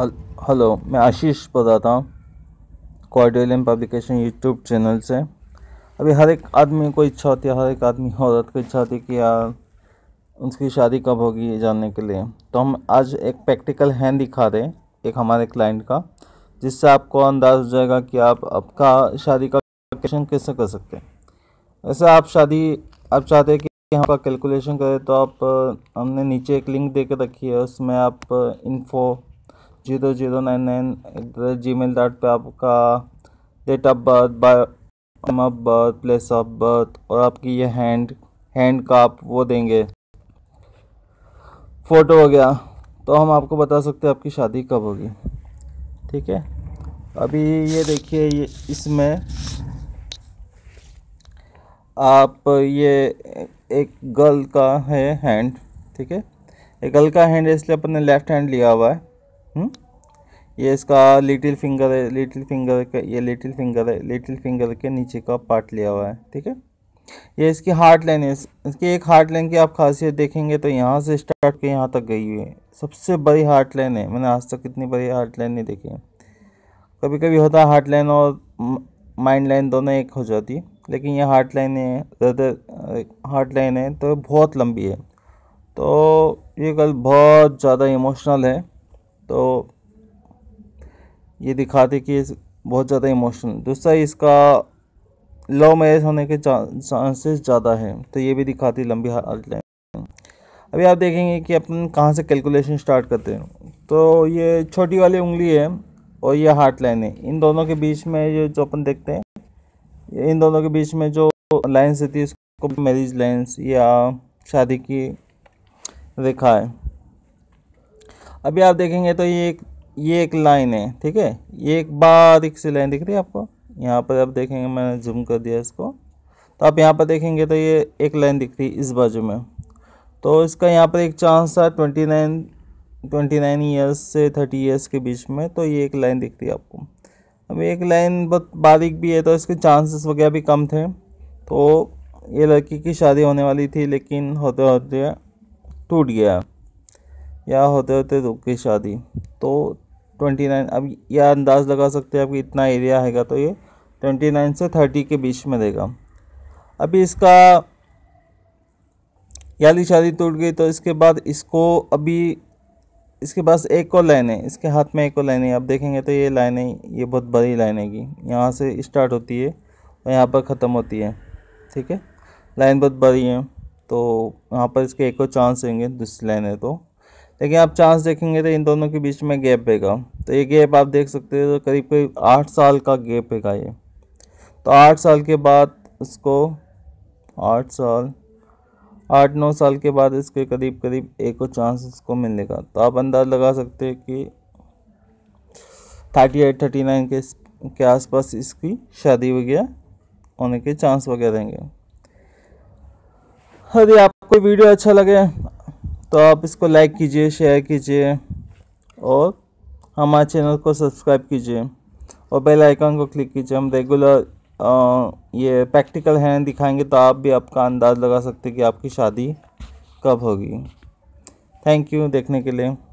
Hello मैं आशीष बताता हूँ कॉर्डियलियम पब्लिकेशन यूट्यूब चैनल से अभी हर एक आदमी को इच्छा होती है हर एक आदमी औरत को इच्छा होती है कि यार उसकी शादी कब होगी ये जानने के लिए तो हम आज एक प्रैक्टिकल हैंड दिखा रहे एक हमारे क्लाइंट का जिससे आपको अंदाज हो जाएगा कि आप आपका शादी का कैलकुलेशन कैसे कर सकते हैं ऐसे आप शादी आप चाहते हैं कि आपका कैलकुलेशन करें तो आप हमने नीचे एक लिंक दे के रखी है उसमें आप info zero zero nine nine at the rate Gmail dot पर आपका डेट ऑफ बर्थ बायोम of birth place of birth और आपकी ये हैंड हैंड का आप वो देंगे फ़ोटो हो गया तो हम आपको बता सकते हैं आपकी शादी कब होगी ठीक है अभी ये देखिए ये इसमें आप ये एक गर्ल का है हैंड ठीक है एक गर्ल का हैंड है इसलिए अपन ने लेफ़्ट हैंड लिया हुआ है हुँ? हम्म? ये इसका लिटिल फिंगर है लिटिल फिंगर का ये लिटिल फिंगर है लिटिल फिंगर के नीचे का पार्ट लिया हुआ है ठीक है ये इसकी हार्ट लाइन है इसकी एक हार्ट लाइन की आप खासियत देखेंगे तो यहाँ से स्टार्ट के यहाँ तक गई हुई है सबसे बड़ी हार्ट लाइन है मैंने आज तक इतनी बड़ी हार्ट लाइन नहीं देखी है कभी कभी होता है हार्ट लाइन और माइंड लाइन दोनों एक हो जाती है लेकिन ये हार्ट लाइन है हार्ट लाइन है तो बहुत लंबी है तो ये गल बहुत ज़्यादा इमोशनल है तो ये दिखाते कि बहुत ज़्यादा इमोशनल दूसरा इसका लव मैरिज होने के चांसेस ज़्यादा है तो ये भी दिखाती लंबी हालत लाइन अभी आप देखेंगे कि अपन कहाँ से कैलकुलेशन स्टार्ट करते हैं तो ये छोटी वाली उंगली है और ये हार्ट लाइन है इन दोनों के बीच में ये जो अपन देखते हैं इन दोनों के बीच में जो लाइन्स रहती है उसको मैरिज लाइन्स या शादी की रेखा है अभी आप देखेंगे तो ये एक ये एक लाइन है ठीक है ये एक बारीक सी लाइन दिख रही है आपको यहाँ पर आप देखेंगे मैंने जूम कर दिया इसको तो आप यहाँ पर देखेंगे तो ये एक लाइन दिख रही है इस बाजू में तो इसका यहाँ पर एक चांस था twenty nine twenty nine years से थर्टी ईयर्स के बीच में तो ये एक लाइन दिख रही है आपको अब एक लाइन बहुत बारीक भी है तो इसके चांसेस वगैरह भी कम थे तो ये लड़की की शादी होने वाली थी लेकिन होते होते टूट गया या होते होते रुक गई शादी तो ट्वेंटी नाइन अब यह अंदाज़ लगा सकते हैं आप इतना एरिया हैगा तो ये ट्वेंटी नाइन से थर्टी के बीच में देगा अभी इसका याली शादी टूट गई तो इसके बाद इसको अभी इसके पास एक और लाइन है इसके हाथ में एक और लाइन है आप देखेंगे तो ये लाइन है ये बहुत बड़ी लाइन हैगी यहाँ से स्टार्ट होती है और यहाँ पर ख़त्म होती है ठीक है लाइन बहुत बड़ी है तो यहाँ पर इसके एक और चांस होंगे दूसरी लाइन है तो लेकिन आप चांस देखेंगे तो इन दोनों के बीच में गैप है तो ये गैप आप देख सकते हो तो करीब करीब आठ साल का गैप है ये तो आठ साल के बाद उसको आठ साल आठ नौ साल के बाद इसके करीब करीब एक और चांस इसको मिलेगा तो आप अंदाज लगा सकते हैं कि थर्टी एट थर्टी नाइन के के आसपास इसकी शादी वगैरह होने के चांस वगैरह रहेंगे यदि आपको वीडियो अच्छा लगे तो आप इसको लाइक कीजिए शेयर कीजिए और हमारे चैनल को सब्सक्राइब कीजिए और बेल आइकन को क्लिक कीजिए हम रेगुलर ये प्रैक्टिकल हैं दिखाएंगे तो आप भी आपका अंदाज़ लगा सकते कि आपकी शादी कब होगी थैंक यू देखने के लिए